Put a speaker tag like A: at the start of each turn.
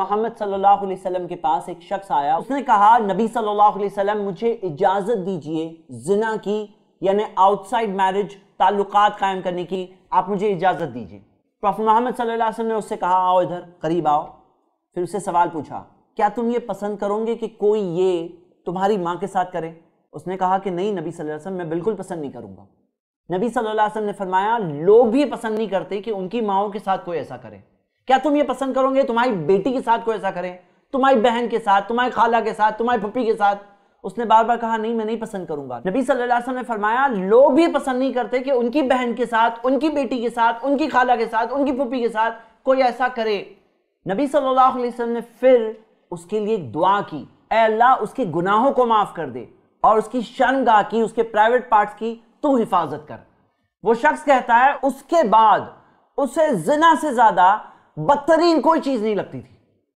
A: मोहम्मद सल्लल्लाहु अलैहि वसल्लम के पास एक शख्स आया उसने कहा नबी सल्लल्लाहु अलैहि वसल्लम मुझे इजाज़त दीजिए जिना की यानी आउटसाइड मैरिज ताल्लुक कायम करने की आप मुझे इजाज़त दीजिए प्रॉफिट मोहम्मद सल्लल्लाहु अलैहि वसल्लम ने उससे कहा आओ इधर करीब आओ फिर उससे सवाल पूछा क्या तुम ये पसंद करोगे कि कोई ये तुम्हारी माँ के साथ करे उसने कहा कि नहीं नबी सल्लल्लाहु अलैहि वसल्लम मैं बिल्कुल पसंद नहीं करूँगा नबी सल्लल्लाहु अलैहि वसल्लम ने फरमाया लोग भी पसंद नहीं करते कि उनकी माओं के साथ कोई ऐसा करे क्या तुम ये पसंद करोगे तुम्हारी बेटी के साथ कोई ऐसा करें तुम्हारी बहन के साथ तुम्हारी खाला के साथ तुम्हारी पप्पी के साथ उसने बार बार कहा नहीं मैं नहीं पसंद करूंगा नबी सल्लल्लाहु अलैहि वसल्लम ने फरमाया लोग भी पसंद नहीं करते कि उनकी बहन के साथ उनकी बेटी के साथ उनकी खाला के साथ उनकी पुप्पी के साथ कोई ऐसा करे नबी सल्लल्लाहु अलैहि वसल्लम ने फिर उसके लिए दुआ की अल्लाह उसके गुनाहों को माफ़ कर दे और उसकी शर्मगाह की उसके प्राइवेट पार्ट की तू हिफाजत कर वो शख्स कहता है उसके बाद उसे जिना से ज़्यादा बदतरीन कोई चीज नहीं लगती थी